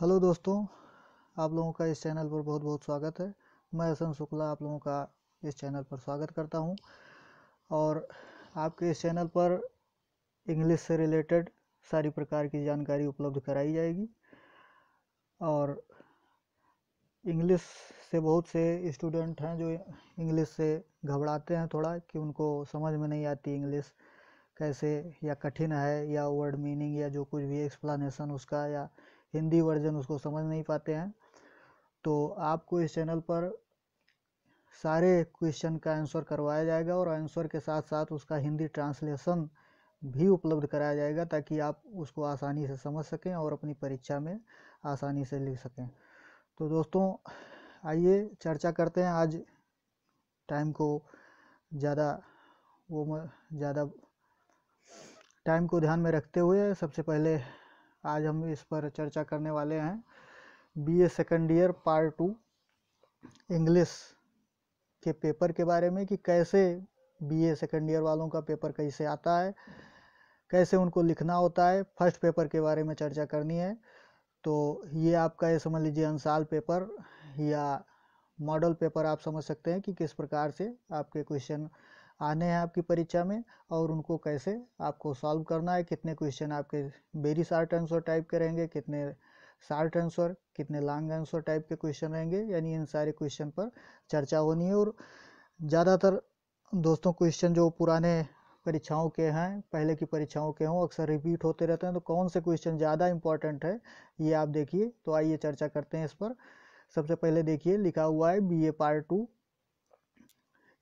hello दोस्तों आप लोगों का इस चैनल पर बहुत बहुत स्वागत है मैं हसन शुक्ला आप लोगों का इस चैनल पर स्वागत करता हूं और आपके इस चैनल पर इंग्लिश से रिलेटेड सारी प्रकार की जानकारी उपलब्ध कराई जाएगी और इंग्लिश से बहुत से स्टूडेंट हैं जो इंग्लिश से घबराते हैं थोड़ा कि उनको समझ में नहीं आती इंग्लिश कैसे या कठिन है या वर्ड मीनिंग या जो कुछ भी एक्सप्लानसन उसका या हिंदी वर्जन उसको समझ नहीं पाते हैं तो आपको इस चैनल पर सारे क्वेश्चन का आंसर करवाया जाएगा और आंसर के साथ साथ उसका हिंदी ट्रांसलेशन भी उपलब्ध कराया जाएगा ताकि आप उसको आसानी से समझ सकें और अपनी परीक्षा में आसानी से लिख सकें तो दोस्तों आइए चर्चा करते हैं आज टाइम को ज़्यादा वो ज़्यादा टाइम को ध्यान में रखते हुए सबसे पहले आज हम इस पर चर्चा करने वाले हैं B A second year part two English के पेपर के बारे में कि कैसे बी ए सेकेंड ईयर वालों का पेपर कैसे आता है कैसे उनको लिखना होता है फर्स्ट पेपर के बारे में चर्चा करनी है तो ये आपका ये समझ लीजिए अंसाल पेपर या मॉडल पेपर आप समझ सकते हैं कि किस प्रकार से आपके क्वेश्चन आने हैं आपकी परीक्षा में और उनको कैसे आपको सॉल्व करना है कितने क्वेश्चन आपके वेरी शार्ट आंसर टाइप के रहेंगे कितने शार्ट आंसर कितने लॉन्ग आंसर टाइप के क्वेश्चन रहेंगे यानी इन सारे क्वेश्चन पर चर्चा होनी है और ज़्यादातर दोस्तों क्वेश्चन जो पुराने परीक्षाओं के हैं पहले की परीक्षाओं के हों अक्सर रिपीट होते रहते हैं तो कौन से क्वेश्चन ज़्यादा इंपॉर्टेंट है ये आप देखिए तो आइए चर्चा करते हैं इस पर सबसे पहले देखिए लिखा हुआ है बी ए पार्ट टू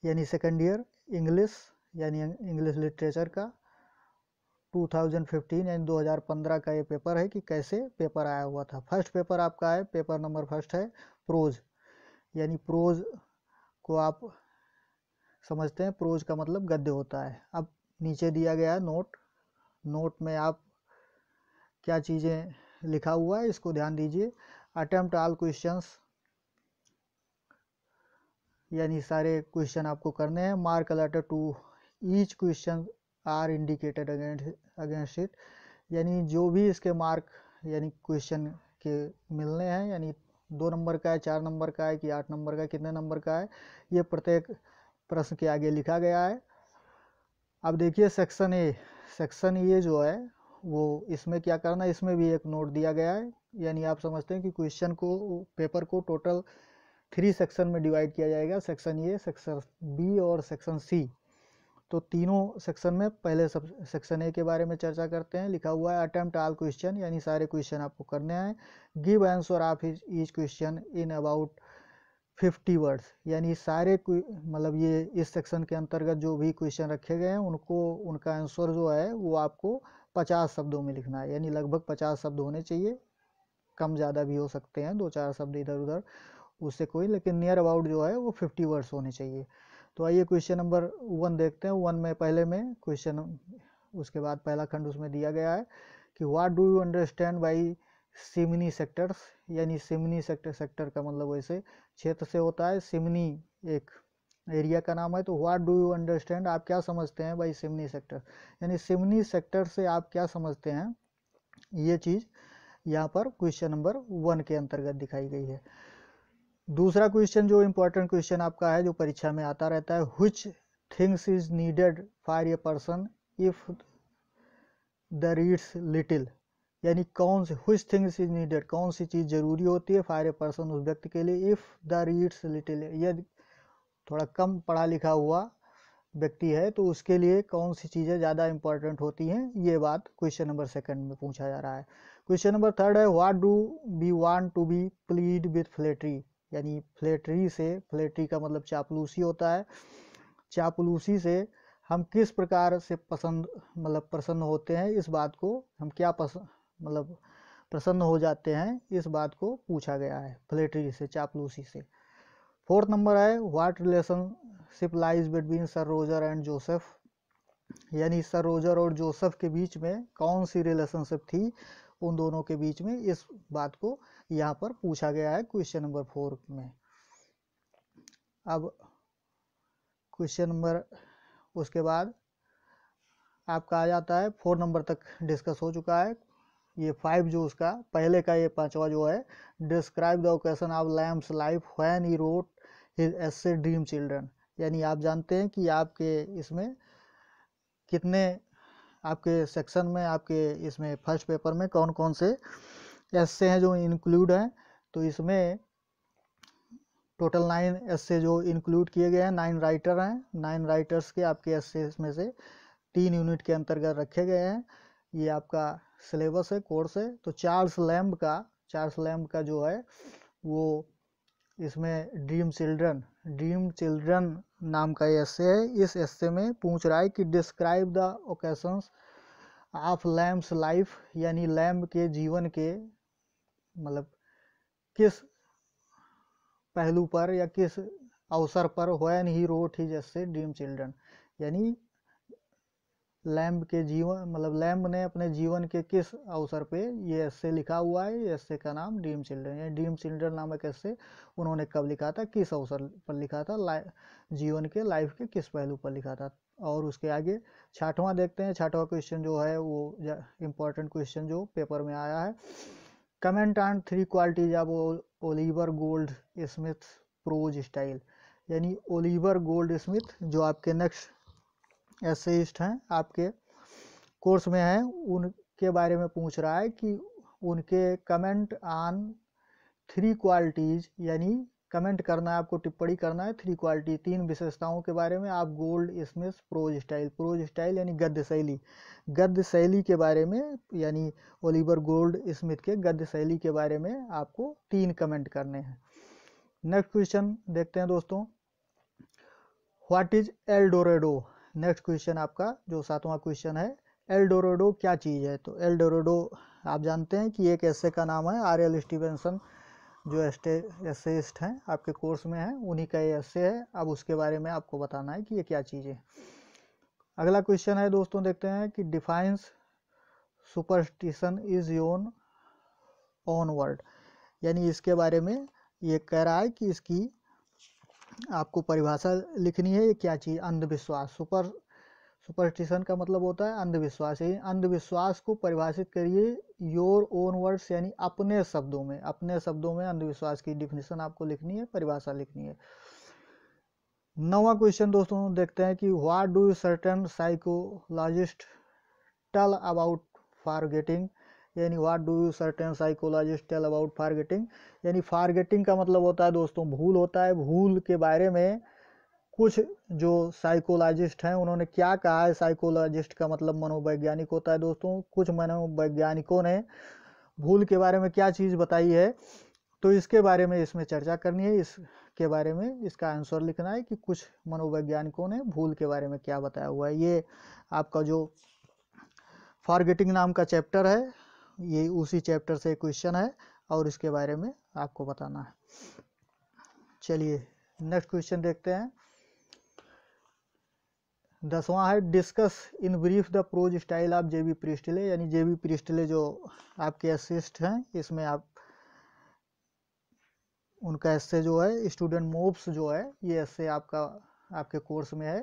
यानी सेकेंड ईयर इंग्लिश यानी इंग्लिश लिटरेचर का 2015 यानी 2015 का ये पेपर है कि कैसे पेपर आया हुआ था फर्स्ट पेपर आपका है पेपर नंबर फर्स्ट है प्रोज यानी प्रोज को आप समझते हैं प्रोज का मतलब गद्य होता है अब नीचे दिया गया है नोट नोट में आप क्या चीज़ें लिखा हुआ है इसको ध्यान दीजिए अटैम्प्ट ऑल क्वेश्चंस यानी सारे क्वेश्चन आपको करने हैं mark allotted to each question are indicated against it यानी जो भी इसके मार्क यानी क्वेश्चन के मिलने हैं यानी दो नंबर का है चार नंबर का है कि आठ नंबर का कितने नंबर का है ये प्रत्येक प्रश्न के आगे लिखा गया है अब देखिए सेक्शन ए सेक्शन ए जो है वो इसमें क्या करना है इसमें भी एक नोट दिया गया है यानी आप समझते हैं कि क्वेश्चन को पेपर को टोटल थ्री सेक्शन में डिवाइड किया जाएगा सेक्शन ए सेक्शन बी और सेक्शन सी तो तीनों सेक्शन में पहले सब सेक्शन ए के बारे में चर्चा करते हैं लिखा हुआ है अटेम्प्ट ऑल क्वेश्चन यानी सारे क्वेश्चन आपको करने हैं give answer of each question in about fifty words यानी सारे मतलब ये इस सेक्शन के अंतर्गत जो भी क्वेश्चन रखे गए हैं उनको उनका आंसर जो है वो आपको पचास शब्दों में लिखना है यानी लगभग पचास शब्द होने चाहिए कम ज़्यादा भी हो सकते हैं दो चार शब्द इधर उधर उससे कोई लेकिन नियर अबाउट जो है वो फिफ्टी वर्ड्स होने चाहिए तो आइए क्वेश्चन नंबर वन देखते हैं वन में पहले में क्वेश्चन उसके बाद पहला खंड उसमें दिया गया है कि what do you understand by chimney sweepers यानी सिमनी सेक्टर सेक्टर का मतलब वैसे क्षेत्र से होता है सिमनी एक एरिया का नाम है तो व्हाट डू यू अंडरस्टैंड आप क्या समझते हैं बाई सिमनी सेक्टर यानी सिमनी सेक्टर से आप क्या समझते हैं ये चीज़ यहाँ पर क्वेश्चन नंबर वन के अंतर्गत दिखाई गई है दूसरा क्वेश्चन जो इम्पोर्टेंट क्वेश्चन आपका है जो परीक्षा में आता रहता है such things is needed for a person if the reads little यानी कौन से हुच थिंग्स इज नीडेड कौन सी चीज़ ज़रूरी होती है फॉर ए पर्सन उस व्यक्ति के लिए इफ़ द रीड्स लिटिल यदि थोड़ा कम पढ़ा लिखा हुआ व्यक्ति है तो उसके लिए कौन सी चीज़ें ज़्यादा इंपॉर्टेंट होती हैं ये बात क्वेश्चन नंबर सेकंड में पूछा जा रहा है क्वेश्चन नंबर थर्ड है what do we want to be pleased with flattery यानी फ्लेटरी से फ्लेटरी का मतलब चापलूसी होता है चापलूसी से हम किस प्रकार से पसंद मतलब प्रसन्न होते हैं इस बात को हम क्या मतलब प्रसन्न हो जाते हैं इस बात को पूछा गया है फ्लेटरी से चापलूसी से फोर्थ नंबर है what relationship lies between sir Roger and Joseph यानी सर रोजर और जोसेफ के बीच में कौन सी रिलेशनशिप थी उन दोनों के बीच में इस बात को यहाँ पर पूछा गया है क्वेश्चन नंबर फोर में अब क्वेश्चन नंबर उसके बाद आपका आ जाता है फोर नंबर तक डिस्कस हो चुका है ये फाइव जो उसका पहले का ये पांचवा जो है describe the occasion of Lamb's life when he wrote his essay dream children यानी आप जानते हैं कि आपके इसमें कितने आपके सेक्शन में आपके इसमें फर्स्ट पेपर में कौन कौन से ऐसे हैं जो इंक्लूड हैं तो इसमें टोटल नाइन ऐसे जो इंक्लूड किए गए हैं नाइन राइटर हैं नाइन राइटर्स के आपके ऐसे में से तीन यूनिट के अंतर्गत रखे गए हैं ये आपका सिलेबस है कोर्स है तो चार्ल्स लैम्ब का चार्ल्स लैम्ब का जो है वो इसमें ड्रीम चिल्ड्रन ड्रीम चिल्ड्रन नाम का एस्से है इस ऐसे में पूछ रहा है कि describe the occasions of Lamb's life यानी लैम्ब के जीवन के मतलब किस पहलू पर या किस अवसर पर वैन ही रोट ही जैसे ड्रीम चिल्ड्रन यानी लैम्ब के जीवन मतलब लैम्ब ने अपने जीवन के किस अवसर पे ये एस लिखा हुआ है ये एस्से का नाम ड्रीम चिल्ड्रन या ड्रीम चिल्ड्रन नामक एस्से उन्होंने कब लिखा था किस अवसर पर लिखा था जीवन के लाइफ के किस पहलू पर लिखा था और उसके आगे छठवां देखते हैं छठवां क्वेश्चन जो है वो इम्पोर्टेंट क्वेश्चन जो पेपर में आया है comment on three qualities of Oliver Goldsmith prose style यानी ओलिवर गोल्ड स्मिथ जो आपके नेक्स्ट एसेइस्ट हैं आपके कोर्स में हैं उनके बारे में पूछ रहा है कि उनके कमेंट ऑन थ्री क्वालिटीज़ यानी कमेंट करना है आपको टिप्पणी करना है थ्री क्वालिटी तीन विशेषताओं के बारे में आप Goldsmith prose style prose style यानी गद्य शैली गद्य शैली के बारे में यानी ओलिवर गोल्ड स्मिथ के गद्य शैली के बारे में आपको तीन कमेंट करने हैं नेक्स्ट क्वेश्चन देखते हैं दोस्तों what is El Dorado next question आपका जो सातवां क्वेश्चन है एल्डोरोडो क्या चीज़ है तो एल्डोरोडो आप जानते हैं कि एक ऐसे का नाम है आर एल स्टीवेंसन जो एसेस्ट हैं आपके कोर्स में हैं उन्हीं का ये ऐसे है अब उसके बारे में आपको बताना है कि ये क्या चीज़ है अगला क्वेश्चन है दोस्तों देखते हैं कि defines superstition is yon on world यानी इसके बारे में ये कह रहा है कि इसकी आपको परिभाषा लिखनी है ये क्या चीज़ अंधविश्वास सुपर सुपरस्टिशन का मतलब होता है अंधविश्वास यानी अंधविश्वास को परिभाषित करिए योर ओन वर्ड्स यानी अपने शब्दों में अपने शब्दों में अंधविश्वास की डिफिनेशन आपको लिखनी है परिभाषा लिखनी है नवा क्वेश्चन दोस्तों देखते हैं कि what do certain psychologist tell about forgetting यानी what do you certain psychologist tell about forgetting यानी फारगेटिंग का मतलब होता है दोस्तों भूल होता है भूल के बारे में कुछ जो साइकोलॉजिस्ट हैं उन्होंने क्या कहा है साइकोलॉजिस्ट का मतलब मनोवैज्ञानिक होता है दोस्तों कुछ मनोवैज्ञानिकों ने भूल के बारे में क्या चीज़ बताई है तो इसके बारे में इसमें चर्चा करनी है इसके बारे में इसका आंसर लिखना है कि कुछ मनोवैज्ञानिकों ने भूल के बारे में क्या बताया हुआ है ये आपका जो फॉरगेटिंग नाम का चैप्टर है ये उसी चैप्टर से क्वेश्चन है और इसके बारे में आपको बताना है चलिए नेक्स्ट क्वेश्चन देखते हैं दसवां है discuss in brief the prose style of J B Priestley यानी जेबी प्रिस्टले जो आपके असिस्ट हैं इसमें आप उनका ऐसे जो है स्टूडेंट मोब्स जो है ये ऐसे आपका आपके कोर्स में है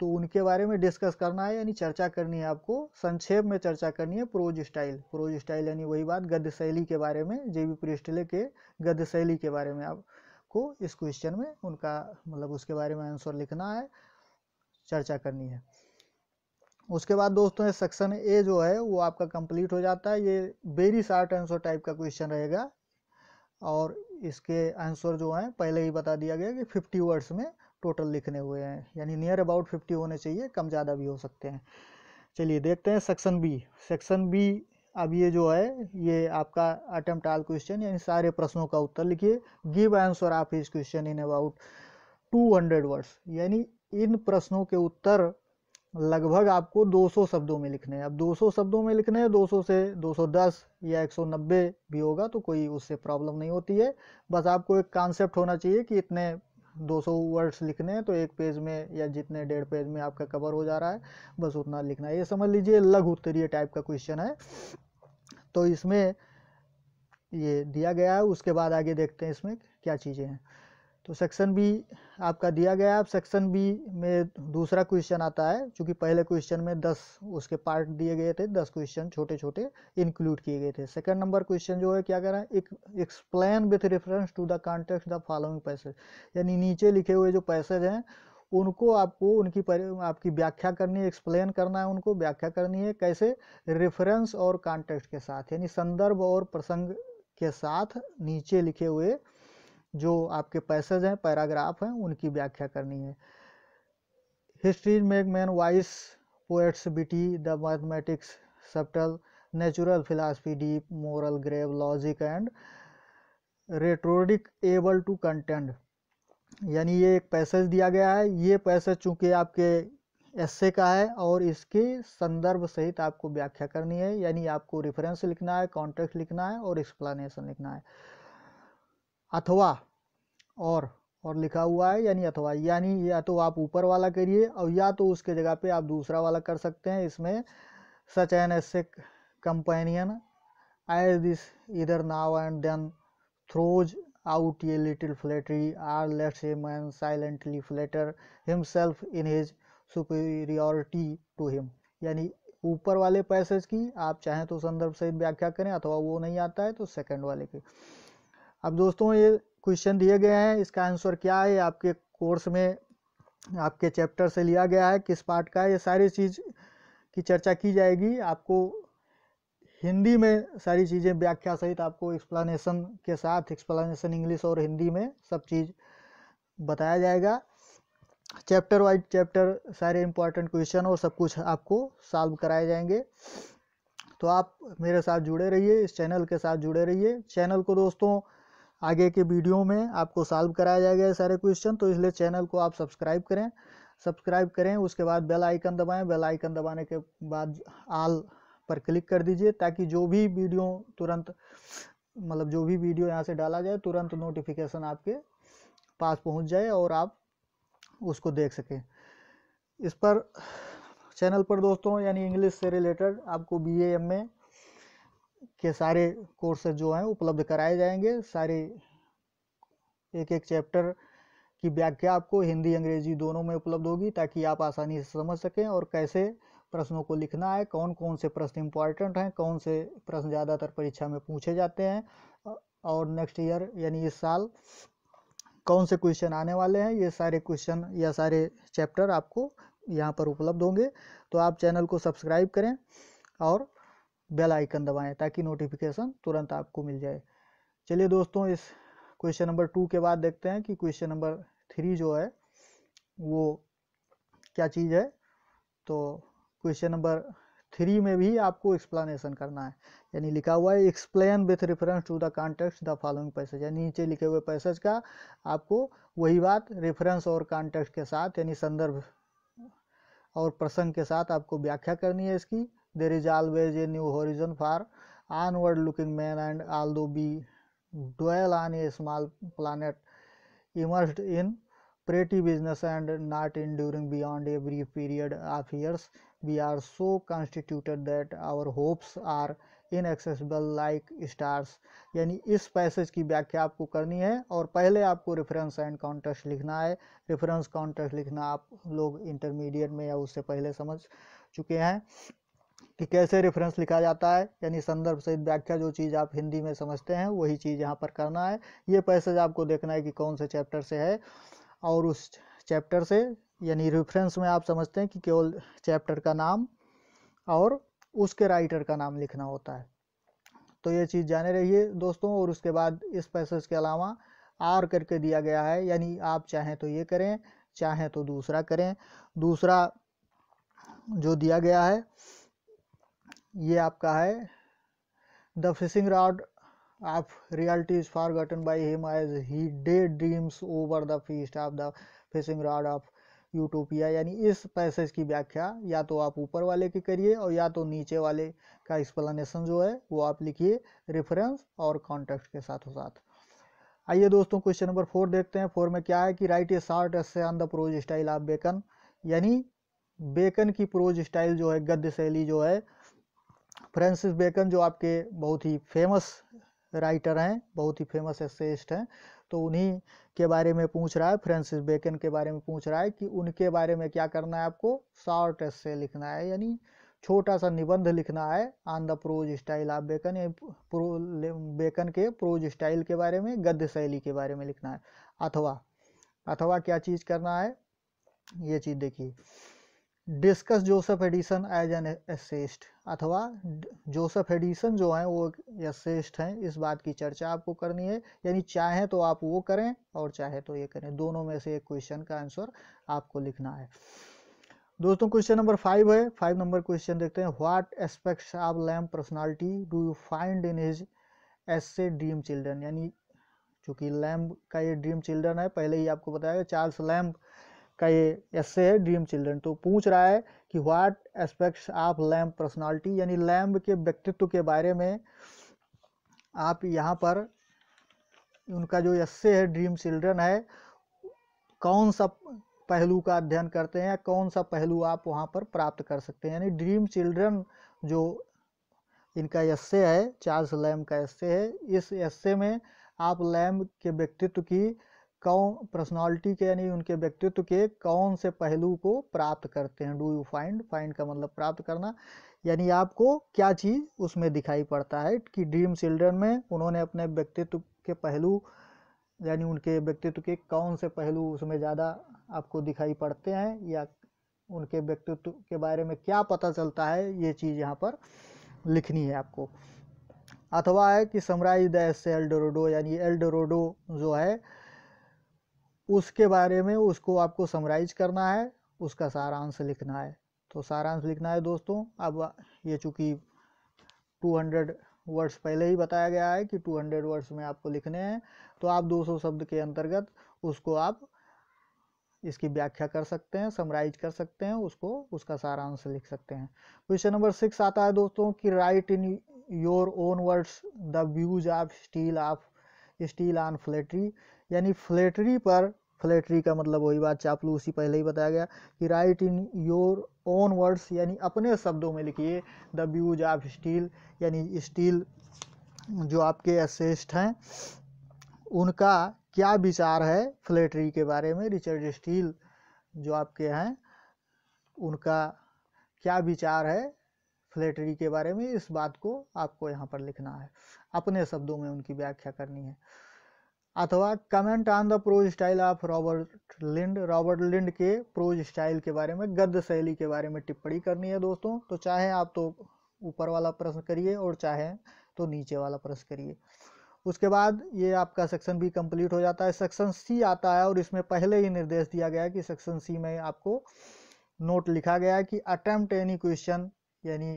तो उनके बारे में डिस्कस करना है यानी चर्चा करनी है आपको संक्षेप में चर्चा करनी है प्रोज स्टाइल प्रोज स्टाइल यानी वही बात गद्य शैली के बारे में जे बी के गद्य शैली के बारे में आपको इस क्वेश्चन में उनका मतलब उसके बारे में आंसर लिखना है चर्चा करनी है उसके बाद दोस्तों ये सेक्शन ए जो है वो आपका कंप्लीट हो जाता है ये वेरी शार्ट आंसर टाइप का क्वेश्चन रहेगा और इसके आंसर जो हैं पहले ही बता दिया गया कि फिफ्टी वर्ड्स में टोटल लिखने हुए हैं यानी नियर अबाउट फिफ्टी होने चाहिए कम ज़्यादा भी हो सकते हैं चलिए देखते हैं सेक्शन बी सेक्शन बी अब ये जो है ये आपका अटेम्प्ट आल क्वेश्चन यानी सारे प्रश्नों का उत्तर लिखिए गिव आंसर ऑफ इस question in about two hundred words यानी इन प्रश्नों के उत्तर लगभग आपको 200 शब्दों में लिखने हैं अब 200 शब्दों में लिखने हैं 200 से 210 या 190 भी होगा तो कोई उससे प्रॉब्लम नहीं होती है बस आपको एक कॉन्सेप्ट होना चाहिए कि इतने 200 वर्ड्स लिखने हैं तो एक पेज में या जितने डेढ़ पेज में आपका कवर हो जा रहा है बस उतना लिखना है ये समझ लीजिए लघु उत्तरीय टाइप का क्वेश्चन है तो इसमें ये दिया गया है उसके बाद आगे देखते हैं इसमें क्या चीज़ें हैं तो सेक्शन बी आपका दिया गया है अब सेक्शन बी में दूसरा क्वेश्चन आता है क्योंकि पहले क्वेश्चन में दस उसके पार्ट दिए गए थे दस क्वेश्चन छोटे छोटे इंक्लूड किए गए थे सेकंड नंबर क्वेश्चन जो है क्या कह रहा है explain with reference to the context the following passage यानी नीचे लिखे हुए जो पैसेज हैं उनको आपको उनकी आपकी व्याख्या करनी है एक्सप्लेन करना है उनको व्याख्या करनी है कैसे रेफरेंस और कॉन्टेक्स्ट के साथ यानी संदर्भ और प्रसंग के साथ नीचे लिखे हुए जो आपके पैसेज हैं पैराग्राफ हैं उनकी व्याख्या करनी है history make men wise poets witty the mathematics subtle natural philosophy deep moral grave logic and rhetoric able to contend यानी ये एक पैसेज दिया गया है ये पैसेज चूंकि आपके एस्से का है और इसके संदर्भ सहित आपको व्याख्या करनी है यानी आपको रेफरेंस लिखना है कॉन्टेक्ट लिखना है और एक्सप्लानेशन लिखना है अथवा और और लिखा हुआ है यानी अथवा यानी या तो आप ऊपर वाला करिए और या तो उसके जगह पे आप दूसरा वाला कर सकते हैं इसमें such an ass a companion as this either now and then throws out a little flattery or lets a man silently flatter himself in his superiority to him यानी ऊपर वाले पैसेज की आप चाहें तो संदर्भ सहित व्याख्या करें अथवा वो नहीं आता है तो सेकंड वाले की अब दोस्तों ये क्वेश्चन दिए गए हैं इसका आंसर क्या है आपके कोर्स में आपके चैप्टर से लिया गया है किस पार्ट का है ये सारी चीज़ की चर्चा की जाएगी आपको हिंदी में सारी चीज़ें व्याख्या सहित आपको एक्सप्लानेशन के साथ एक्सप्लानेशन इंग्लिश और हिंदी में सब चीज़ बताया जाएगा चैप्टर वाइज चैप्टर सारे इंपॉर्टेंट क्वेश्चन और सब कुछ आपको सॉल्व कराए जाएंगे तो आप मेरे साथ जुड़े रहिए इस चैनल के साथ जुड़े रहिए चैनल को दोस्तों आगे के वीडियो में आपको सॉल्व कराया जाएगा ये सारे क्वेश्चन तो इसलिए चैनल को आप सब्सक्राइब करें सब्सक्राइब करें उसके बाद बेल आइकन दबाएं बेल आइकन दबाने के बाद आल पर क्लिक कर दीजिए ताकि जो भी वीडियो तुरंत मतलब जो भी वीडियो यहाँ से डाला जाए तुरंत नोटिफिकेशन आपके पास पहुँच जाए और आप उसको देख सकें इस पर चैनल पर दोस्तों यानी इंग्लिश से रिलेटेड आपको बी ए एम ए के सारे कोर्सेज जो हैं उपलब्ध कराए जाएंगे सारे एक एक चैप्टर की व्याख्या आपको हिंदी अंग्रेजी दोनों में उपलब्ध होगी ताकि आप आसानी से समझ सकें और कैसे प्रश्नों को लिखना है कौन कौन से प्रश्न इंपॉर्टेंट हैं कौन से प्रश्न ज़्यादातर परीक्षा में पूछे जाते हैं और नेक्स्ट ईयर यानी इस साल कौन से क्वेश्चन आने वाले हैं ये सारे क्वेश्चन या सारे चैप्टर आपको यहाँ पर उपलब्ध होंगे तो आप चैनल को सब्सक्राइब करें और बेल आइकन दबाएं ताकि नोटिफिकेशन तुरंत आपको मिल जाए चलिए दोस्तों इस क्वेश्चन नंबर टू के बाद देखते हैं कि क्वेश्चन नंबर थ्री जो है वो क्या चीज़ है तो क्वेश्चन नंबर थ्री में भी आपको एक्सप्लेनेशन करना है यानी लिखा हुआ है explain with reference to the context the following passage यानी नीचे लिखे हुए पैसेज का आपको वही बात रेफरेंस और कॉन्टेक्स्ट के साथ यानी संदर्भ और प्रसंग के साथ आपको व्याख्या करनी है इसकी there is always a new horizon for onward looking man and although we dwell on a small planet immersed in pretty business and not enduring beyond a brief period of years we are so constituted that our hopes are inaccessible like stars यानी इस passage की व्याख्या आपको करनी है और पहले आपको रेफरेंस एंड कॉन्टेस्ट लिखना है रेफरेंस कॉन्टेस्ट लिखना आप लोग इंटरमीडिएट में या उससे पहले समझ चुके हैं कि कैसे रेफरेंस लिखा जाता है यानी संदर्भ सहित व्याख्या जो चीज़ आप हिंदी में समझते हैं वही चीज़ यहाँ पर करना है ये पैसेज आपको देखना है कि कौन से चैप्टर से है और उस चैप्टर से यानी रेफरेंस में आप समझते हैं कि केवल चैप्टर का नाम और उसके राइटर का नाम लिखना होता है तो ये चीज़ जाने रहिए दोस्तों और उसके बाद इस पैसेज के अलावा आर करके दिया गया है यानी आप चाहें तो ये करें चाहें तो दूसरा करें दूसरा जो दिया गया है ये आपका है the fishing rod of reality is forgotten by him as he day dreams over the feast of the fishing rod of utopia यानी इस पैसेज की व्याख्या या तो आप ऊपर वाले की करिए और या तो नीचे वाले का एक्सप्लेनेशन जो है वो आप लिखिए रेफरेंस और कॉन्टेक्स्ट के साथों साथ आइए दोस्तों क्वेश्चन नंबर फोर देखते हैं फोर में क्या है कि write a short essay on the prose style of Bacon यानी बेकन की प्रोज स्टाइल जो है गद्य शैली जो है फ्रांसिस बेकन जो आपके बहुत ही फेमस राइटर हैं बहुत ही फेमस एसेस्ट हैं तो उन्हीं के बारे में पूछ रहा है फ्रांसिस बेकन के बारे में पूछ रहा है कि उनके बारे में क्या करना है आपको शॉर्ट एसे लिखना है यानी छोटा सा निबंध लिखना है on the prose style of Bacon Bacon के प्रोज स्टाइल के बारे में गद्य शैली के बारे में लिखना है अथवा अथवा क्या चीज़ करना है ये चीज़ देखिए discuss Joseph Addison as an essayist अथवा जोसेफ एडिसन जो हैं वो एसेस्ट हैं इस बात की चर्चा आपको करनी है यानी चाहे तो आप वो करें और चाहे तो ये करें दोनों में से एक क्वेश्चन का आंसर आपको लिखना है दोस्तों क्वेश्चन नंबर फाइव है फाइव नंबर क्वेश्चन देखते हैं what aspects of Lamb personality do you find in his essay dream children यानी चूंकि लैम्ब का ये ड्रीम चिल्ड्रन है पहले ही आपको बताया चार्ल्स लैम्ब का ये ऐसे है ड्रीम चिल्ड्रन तो पूछ रहा है कि what aspects of Lamb personality यानी लैम्ब के व्यक्तित्व के बारे में आप यहाँ पर उनका जो एस्से है ड्रीम चिल्ड्रन है कौन सा पहलू का अध्ययन करते हैं या कौन सा पहलू आप वहाँ पर प्राप्त कर सकते हैं यानी ड्रीम चिल्ड्रन जो इनका एस्से है चार्ल्स लैम्ब का एस्से है इस एस्से में आप लैम्ब के व्यक्तित्व की कौन पर्सनालिटी के यानी उनके व्यक्तित्व के कौन से पहलू को प्राप्त करते हैं डू यू फाइंड फाइंड का मतलब प्राप्त करना यानी आपको क्या चीज़ उसमें दिखाई पड़ता है कि ड्रीम चिल्ड्रन में उन्होंने अपने व्यक्तित्व के पहलू यानी उनके व्यक्तित्व के कौन से पहलू उसमें ज़्यादा आपको दिखाई पड़ते हैं या उनके व्यक्तित्व के बारे में क्या पता चलता है ये चीज़ यहाँ पर लिखनी है आपको अथवा है कि summarise the essay El Dorado यानी एल डोरोडो जो है उसके बारे में उसको आपको समराइज करना है उसका सारांश लिखना है तो सारांश लिखना है दोस्तों अब ये चूंकि 200 वर्ड्स पहले ही बताया गया है कि 200 वर्ड्स में आपको लिखने हैं तो आप 200 शब्द के अंतर्गत उसको आप इसकी व्याख्या कर सकते हैं समराइज कर सकते हैं उसको उसका सारांश लिख सकते हैं क्वेश्चन नंबर सिक्स आता है दोस्तों कि write in your own words the views of Steele of Steele on flattery यानी फ्लेटरी पर फ्लेटरी का मतलब वही बात उसी पहले ही बताया गया कि write in your own words यानी अपने शब्दों में लिखिए द व्यूज ऑफ स्टील यानी स्टील जो आपके अश्रेष्ठ हैं उनका क्या विचार है फ्लेटरी के बारे में रिचर्ड स्टील जो आपके हैं उनका क्या विचार है फ्लेटरी के बारे में इस बात को आपको यहाँ पर लिखना है अपने शब्दों में उनकी व्याख्या करनी है अथवा comment on the prose style of Robert Lynd Robert Lynd के प्रोज स्टाइल के बारे में गद्य शैली के बारे में टिप्पणी करनी है दोस्तों तो चाहे आप तो ऊपर वाला प्रश्न करिए और चाहे तो नीचे वाला प्रश्न करिए उसके बाद ये आपका सेक्शन बी कंप्लीट हो जाता है सेक्शन सी आता है और इसमें पहले ही निर्देश दिया गया है कि सेक्शन सी में आपको नोट लिखा गया है कि अटेम्प्ट एनी क्वेश्चन यानी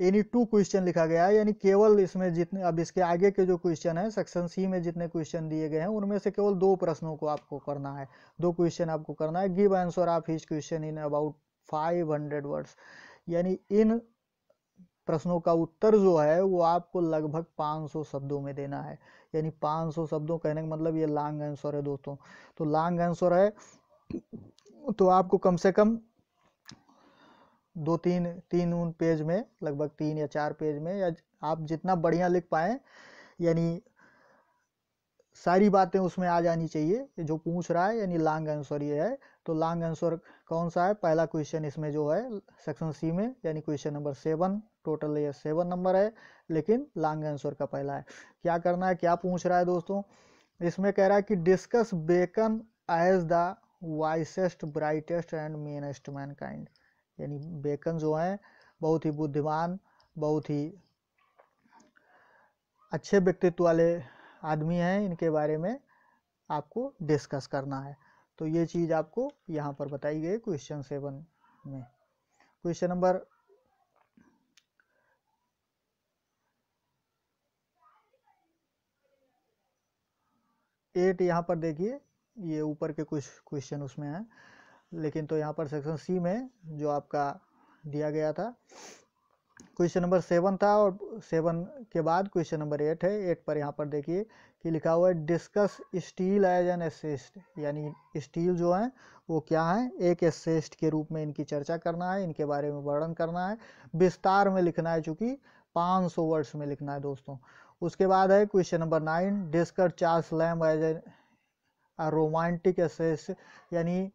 एनी टू क्वेश्चन लिखा गया है यानी केवल इसमें जितने अब इसके आगे के जो क्वेश्चन है सेक्शन सी में जितने क्वेश्चन दिए गए हैं उनमें से केवल दो प्रश्नों को आपको करना है दो क्वेश्चन आपको करना है give answer of his question in about five hundred words यानी इन प्रश्नों का उत्तर जो है वो आपको लगभग 500 शब्दों में देना है यानी 500 शब्दों कहने का मतलब ये लॉन्ग आंसर है दोस्तों तो लॉन्ग आंसर है तो आपको कम से कम दो तीन तीन उन पेज में लगभग तीन या चार पेज में या आप जितना बढ़िया लिख पाए यानी सारी बातें उसमें आ जानी चाहिए जो पूछ रहा है यानी लॉन्ग आंसर ये है तो लॉन्ग आंसर कौन सा है पहला क्वेश्चन इसमें जो है सेक्शन सी में यानी क्वेश्चन नंबर सेवन टोटल ये सेवन नंबर है लेकिन लॉन्ग आंसर का पहला है क्या करना है क्या पूछ रहा है दोस्तों इसमें कह रहा है कि discuss Bacon as the wisest brightest and meanest mankind यानी बेकन जो हैं बहुत ही बुद्धिमान बहुत ही अच्छे व्यक्तित्व वाले आदमी हैं इनके बारे में आपको डिस्कस करना है तो ये चीज़ आपको यहाँ पर बताई गई क्वेश्चन सेवन में क्वेश्चन नंबर एट यहाँ पर देखिए ये ऊपर के कुछ क्वेश्चन उसमें हैं लेकिन तो यहाँ पर सेक्शन सी में जो आपका दिया गया था क्वेश्चन नंबर सेवन था और सेवन के बाद क्वेश्चन नंबर एट है एट पर यहाँ पर देखिए कि लिखा हुआ है discuss Steele as an essayist यानी स्टील जो है वो क्या है एक एसेस्ट के रूप में इनकी चर्चा करना है इनके बारे में वर्णन करना है विस्तार में लिखना है चूंकि पाँच सौ वर्ड्स में लिखना है दोस्तों उसके बाद है question number nine discuss Charles Lamb as a romantic essayist यानी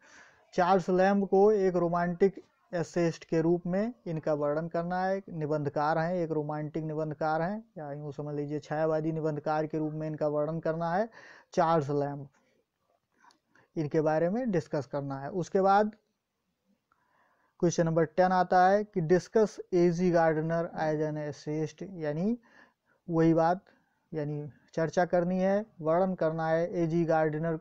चार्ल्स लैम्ब को एक रोमांटिक एसेस्ट के रूप में इनका वर्णन करना है निबंधकार हैं एक रोमांटिक निबंधकार हैं या यूँ समझ लीजिए छायावादी निबंधकार के रूप में इनका वर्णन करना है चार्ल्स लैम्ब इनके बारे में डिस्कस करना है उसके बाद क्वेश्चन नंबर टेन आता है कि discuss A G Gardiner as an essayist यानी वही बात यानी चर्चा करनी है वर्णन करना है एजी गार्डनर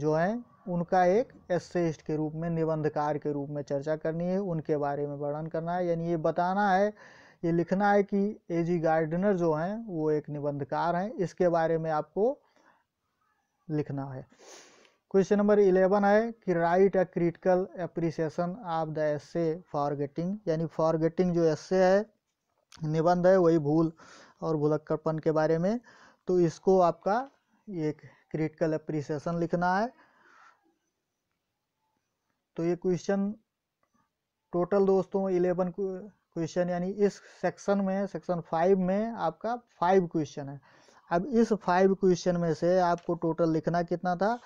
जो है उनका एक एसेस्ट के रूप में निबंधकार के रूप में चर्चा करनी है उनके बारे में वर्णन करना है यानी ये बताना है ये लिखना है कि ए जी गार्डनर जो हैं वो एक निबंधकार हैं इसके बारे में आपको लिखना है क्वेश्चन नंबर इलेवन है कि write a critical appreciation of the essay forgetting यानी फॉर गेटिंग जो एस्से है निबंध है वही भूल और भुलक्कड़पन के बारे में तो इसको आपका एक क्रिटिकल अप्रिसिएशन लिखना है तो ये क्वेश्चन टोटल दोस्तों इलेवन क्वेश्चन यानी इस सेक्शन में सेक्शन फाइव में आपका फाइव क्वेश्चन है अब इस फाइव क्वेश्चन में से आपको टोटल लिखना कितना था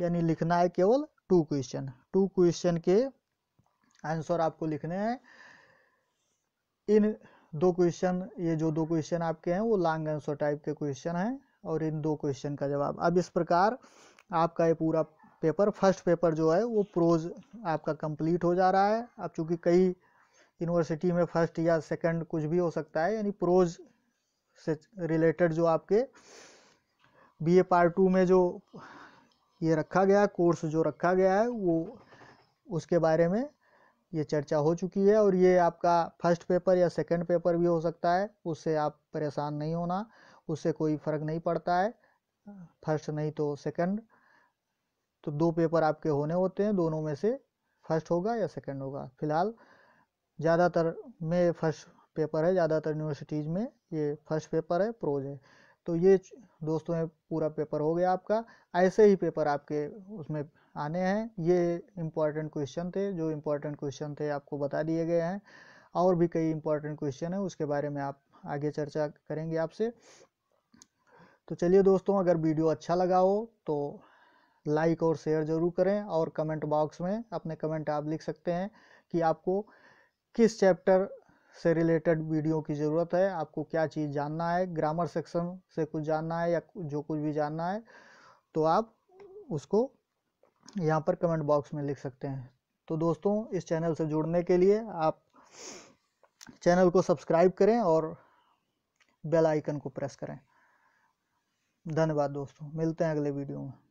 यानी लिखना है केवल टू क्वेश्चन टू क्वेश्चन के आंसर आपको लिखने हैं इन दो क्वेश्चन ये जो दो क्वेश्चन आपके हैं वो लॉन्ग आंसर टाइप के क्वेश्चन हैं और इन दो क्वेश्चन का जवाब अब इस प्रकार आपका ये पूरा पेपर फर्स्ट पेपर जो है वो प्रोज आपका कंप्लीट हो जा रहा है अब चूंकि कई यूनिवर्सिटी में फर्स्ट या सेकंड कुछ भी हो सकता है यानी प्रोज से रिलेटेड जो आपके बीए पार्ट टू में जो ये रखा गया कोर्स जो रखा गया है वो उसके बारे में ये चर्चा हो चुकी है और ये आपका फर्स्ट पेपर या सेकंड पेपर भी हो सकता है उससे आप परेशान नहीं होना उससे कोई फ़र्क नहीं पड़ता है फर्स्ट नहीं तो सेकंड तो दो पेपर आपके होने होते हैं दोनों में से फर्स्ट होगा या सेकंड होगा फिलहाल ज़्यादातर में फर्स्ट पेपर है ज़्यादातर यूनिवर्सिटीज़ में ये फर्स्ट पेपर है प्रोज है तो ये दोस्तों पूरा पेपर हो गया आपका ऐसे ही पेपर आपके उसमें आने हैं ये इम्पॉर्टेंट क्वेश्चन थे जो इम्पोर्टेंट क्वेश्चन थे आपको बता दिए गए हैं और भी कई इम्पॉर्टेंट क्वेश्चन हैं उसके बारे में आप आगे चर्चा करेंगे आपसे तो चलिए दोस्तों अगर वीडियो अच्छा लगा हो तो लाइक और शेयर जरूर करें और कमेंट बॉक्स में अपने कमेंट आप लिख सकते हैं कि आपको किस चैप्टर से रिलेटेड वीडियो की ज़रूरत है आपको क्या चीज़ जानना है ग्रामर सेक्शन से कुछ जानना है या जो कुछ भी जानना है तो आप उसको यहाँ पर कमेंट बॉक्स में लिख सकते हैं तो दोस्तों इस चैनल से जुड़ने के लिए आप चैनल को सब्सक्राइब करें और बेल आइकन को प्रेस करें धन्यवाद दोस्तों मिलते हैं अगले वीडियो में